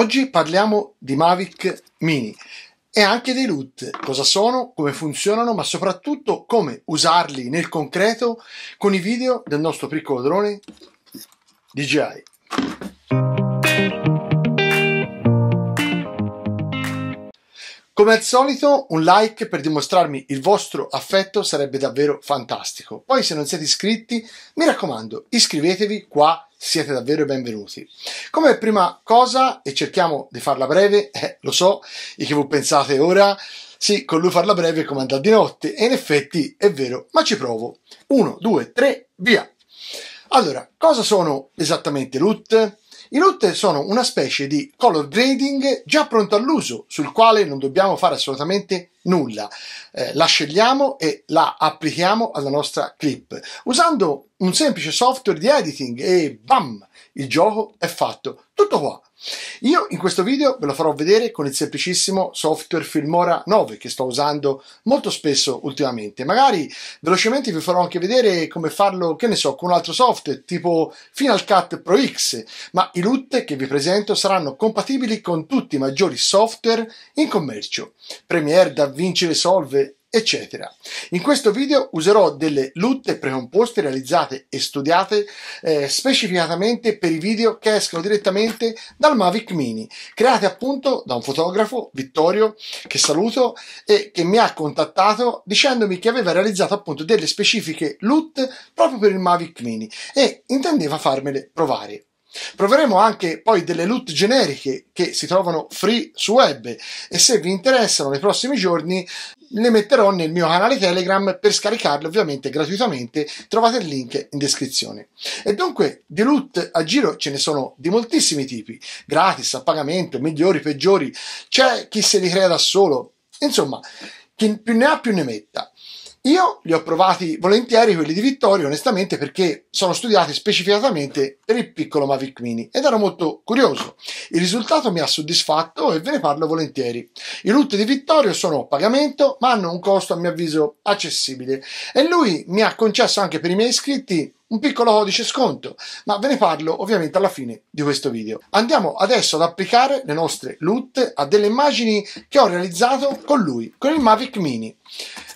Oggi parliamo di Mavic Mini e anche dei LUT, cosa sono, come funzionano, ma soprattutto come usarli nel concreto con i video del nostro piccolo drone DJI. Come al solito, un like per dimostrarmi il vostro affetto sarebbe davvero fantastico. Poi se non siete iscritti, mi raccomando, iscrivetevi qua siete davvero benvenuti. Come prima cosa, e cerchiamo di farla breve, eh, lo so, e che voi pensate ora, sì, con lui farla breve è come andare di notte, e in effetti è vero, ma ci provo. 1, 2, 3, via! Allora, cosa sono esattamente LUT? I LUT sono una specie di color grading già pronto all'uso, sul quale non dobbiamo fare assolutamente nulla. Eh, la scegliamo e la applichiamo alla nostra clip usando un semplice software di editing e bam, il gioco è fatto. Tutto qua. Io in questo video ve lo farò vedere con il semplicissimo software Filmora 9 che sto usando molto spesso ultimamente. Magari velocemente vi farò anche vedere come farlo, che ne so, con un altro software tipo Final Cut Pro X, ma i LUT che vi presento saranno compatibili con tutti i maggiori software in commercio. Premiere, DaVinci vince, risolve, eccetera. In questo video userò delle lutte precomposte realizzate e studiate eh, specificatamente per i video che escono direttamente dal Mavic Mini, create appunto da un fotografo, Vittorio, che saluto e che mi ha contattato dicendomi che aveva realizzato appunto delle specifiche LUT proprio per il Mavic Mini e intendeva farmele provare. Proveremo anche poi delle loot generiche che si trovano free su web e se vi interessano nei prossimi giorni le metterò nel mio canale Telegram per scaricarle ovviamente gratuitamente, trovate il link in descrizione. E dunque di loot a giro ce ne sono di moltissimi tipi, gratis, a pagamento, migliori, peggiori, c'è chi se li crea da solo, insomma chi più ne ha più ne metta. Io li ho provati volentieri quelli di Vittorio, onestamente, perché sono studiati specificatamente per il piccolo Mavic Mini ed ero molto curioso. Il risultato mi ha soddisfatto e ve ne parlo volentieri. I root di Vittorio sono a pagamento, ma hanno un costo a mio avviso accessibile e lui mi ha concesso anche per i miei iscritti un piccolo codice sconto, ma ve ne parlo ovviamente alla fine di questo video. Andiamo adesso ad applicare le nostre loot a delle immagini che ho realizzato con lui, con il Mavic Mini.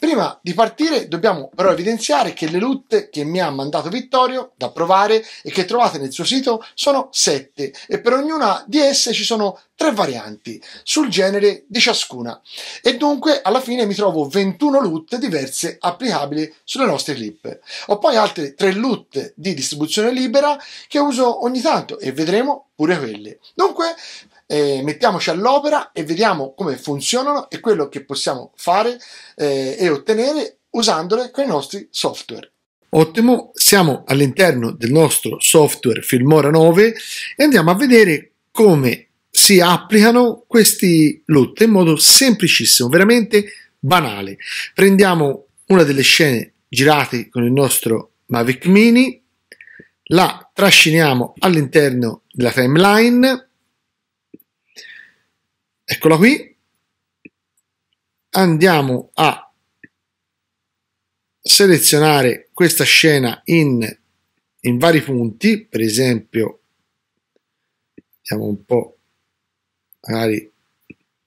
Prima di partire dobbiamo però evidenziare che le loot che mi ha mandato Vittorio da provare e che trovate nel suo sito sono 7 e per ognuna di esse ci sono tre varianti sul genere di ciascuna e dunque alla fine mi trovo 21 loot diverse applicabili sulle nostre clip. Ho poi altre 3 loot di distribuzione libera che uso ogni tanto e vedremo pure quelle. Dunque eh, mettiamoci all'opera e vediamo come funzionano e quello che possiamo fare eh, e ottenere usandole con i nostri software. Ottimo, siamo all'interno del nostro software Filmora 9 e andiamo a vedere come si applicano questi LUT in modo semplicissimo, veramente banale. Prendiamo una delle scene girate con il nostro Mavic Mini, la trasciniamo all'interno della timeline eccola qui, andiamo a selezionare questa scena in, in vari punti, per esempio, vediamo un po', magari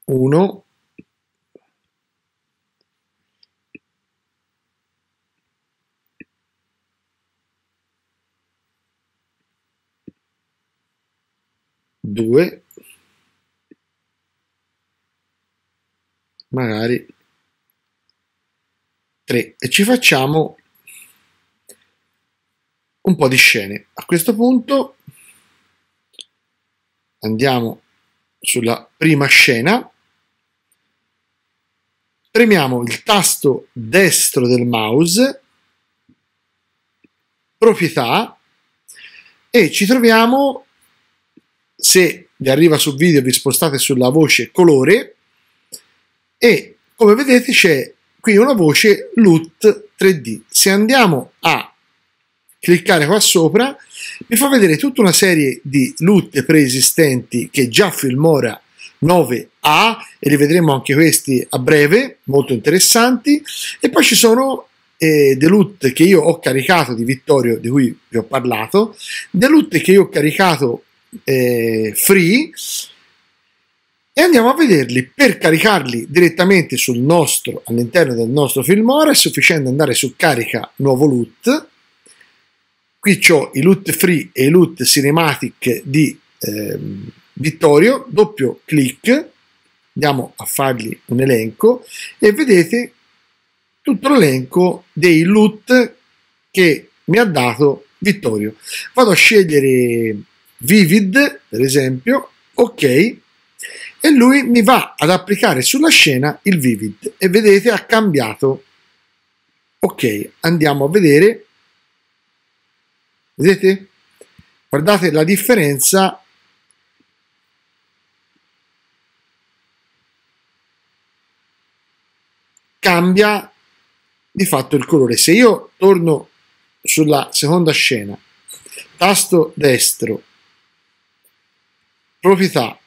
1, due magari 3 e ci facciamo un po' di scene. A questo punto andiamo sulla prima scena, premiamo il tasto destro del mouse, proprietà, e ci troviamo, se vi arriva sul video vi spostate sulla voce colore, e come vedete c'è qui una voce LUT 3D. Se andiamo a cliccare qua sopra mi fa vedere tutta una serie di LUT preesistenti che già Filmora 9A e li vedremo anche questi a breve, molto interessanti. E poi ci sono eh, dei LUT che io ho caricato di Vittorio di cui vi ho parlato, dei LUT che io ho caricato eh, free e andiamo a vederli per caricarli direttamente sul nostro all'interno del nostro Filmora è sufficiente andare su carica nuovo loot qui ho i loot free e i loot cinematic di eh, Vittorio doppio clic andiamo a fargli un elenco e vedete tutto l'elenco dei loot che mi ha dato Vittorio vado a scegliere Vivid per esempio ok e lui mi va ad applicare sulla scena il vivid e vedete ha cambiato ok andiamo a vedere vedete guardate la differenza cambia di fatto il colore se io torno sulla seconda scena tasto destro proprietà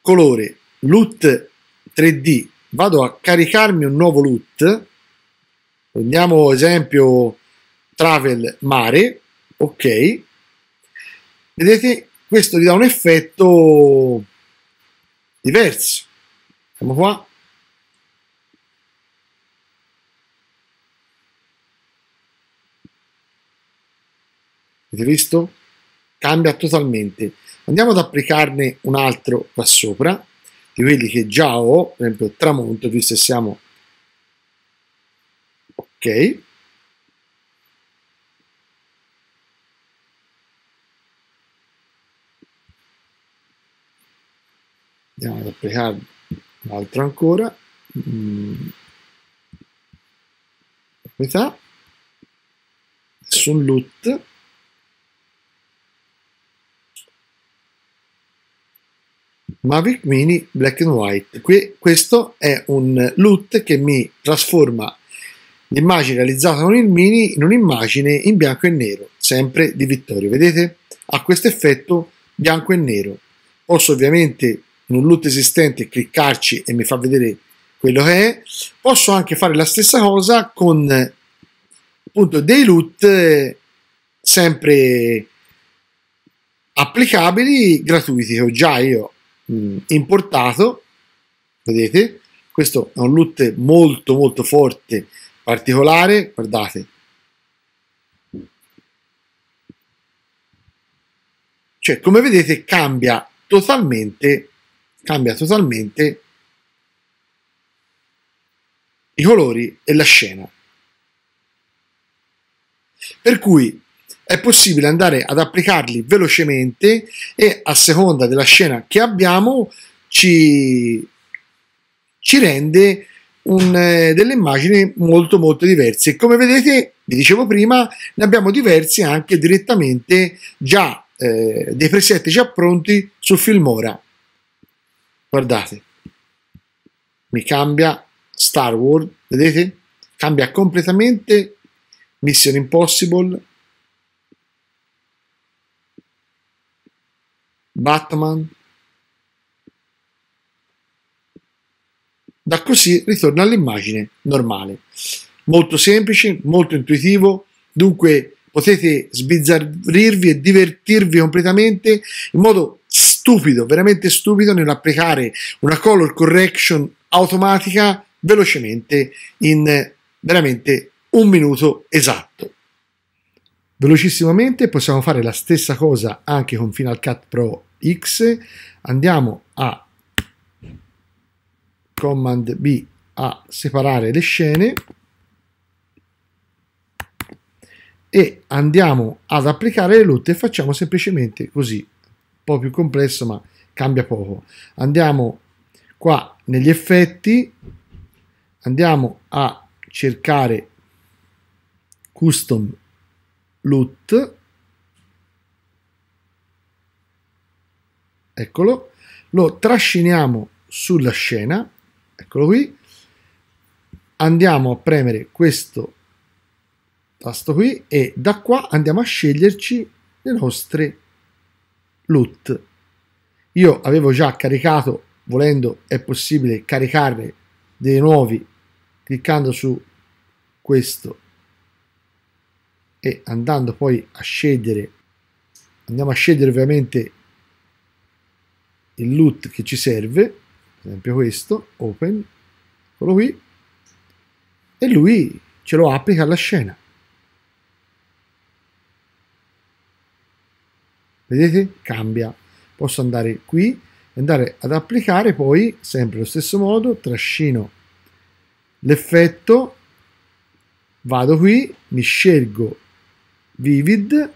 colore loot 3D, vado a caricarmi un nuovo loot prendiamo esempio Travel Mare, ok, vedete questo gli dà un effetto diverso. Siamo qua. Avete visto? Cambia totalmente. Andiamo ad applicarne un altro qua sopra, di quelli che già ho, per esempio tramonto, visto che siamo... Ok. Andiamo ad applicare un altro ancora. Mm. Metà. Nessun loot. Maverick Mini Black and White. Que- questo è un loot che mi trasforma l'immagine realizzata con il Mini in un'immagine in bianco e nero, sempre di Vittorio. Vedete? Ha questo effetto bianco e nero. Posso ovviamente in un loot esistente cliccarci e mi fa vedere quello che è. Posso anche fare la stessa cosa con appunto dei loot sempre applicabili gratuiti che ho già io mh, mm. importato, vedete, questo è un loot molto molto forte, particolare, guardate, cioè come vedete cambia totalmente cambia totalmente i colori e la scena per cui è possibile andare ad applicarli velocemente e a seconda della scena che abbiamo ci, ci rende un, eh, delle immagini molto molto diverse. Come vedete, vi dicevo prima, ne abbiamo diversi anche direttamente già eh, dei preset già pronti su Filmora. Guardate, mi cambia Star Wars, vedete? Cambia completamente Mission Impossible Batman. Da così ritorna all'immagine normale. Molto semplice, molto intuitivo, dunque potete sbizzarrirvi e divertirvi completamente in modo stupido, veramente stupido nell'applicare una color correction automatica velocemente in veramente un minuto esatto. Velocissimamente possiamo fare la stessa cosa anche con Final Cut Pro X. Andiamo a Command B a separare le scene e andiamo ad applicare le lutte e facciamo semplicemente così. Un po' più complesso ma cambia poco. Andiamo qua negli effetti, andiamo a cercare custom loot eccolo, lo trasciniamo sulla scena, eccolo qui, andiamo a premere questo tasto qui e da qua andiamo a sceglierci le nostre loot Io avevo già caricato, volendo è possibile caricarne dei nuovi cliccando su questo e andando poi a scegliere andiamo a scegliere ovviamente il loot che ci serve per esempio questo open quello qui e lui ce lo applica alla scena vedete cambia posso andare qui e andare ad applicare poi sempre allo stesso modo trascino l'effetto vado qui mi scelgo Vivid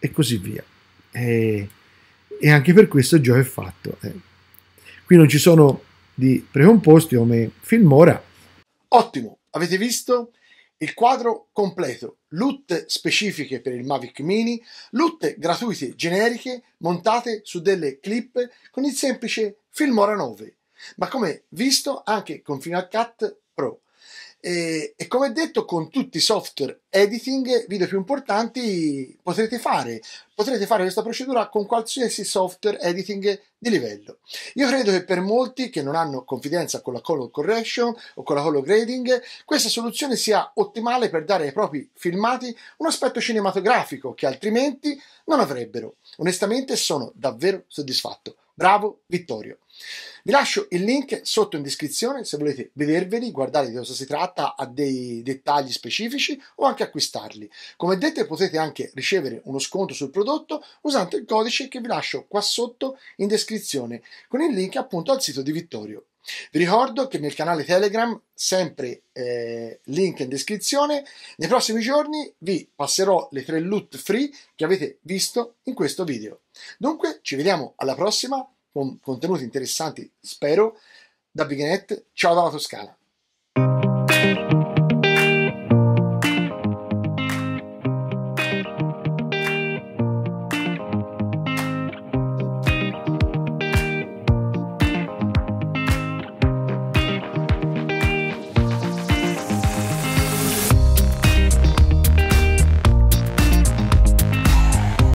e così via. E, e anche per questo il gioco è fatto. Eh. Qui non ci sono di precomposti come filmora. Ottimo, avete visto? Il quadro completo, LUT specifiche per il Mavic Mini, LUT gratuite generiche montate su delle clip con il semplice Filmora 9, ma come visto anche con Final Cut e, e, come detto, con tutti i software editing, video più importanti, potrete fare, potrete fare questa procedura con qualsiasi software editing di livello. Io credo che per molti che non hanno confidenza con la color correction o con la color grading, questa soluzione sia ottimale per dare ai propri filmati un aspetto cinematografico che altrimenti non avrebbero. Onestamente sono davvero soddisfatto. Bravo Vittorio! Vi lascio il link sotto in descrizione se volete vederveli, guardare di cosa si tratta, a dei dettagli specifici o anche acquistarli. Come detto potete anche ricevere uno sconto sul prodotto usando il codice che vi lascio qua sotto in descrizione con il link appunto al sito di Vittorio. Vi ricordo che nel canale Telegram, sempre eh, link in descrizione, nei prossimi giorni vi passerò le tre loot free che avete visto in questo video. Dunque ci vediamo alla prossima con contenuti interessanti, spero, da Bignet. Ciao dalla Toscana!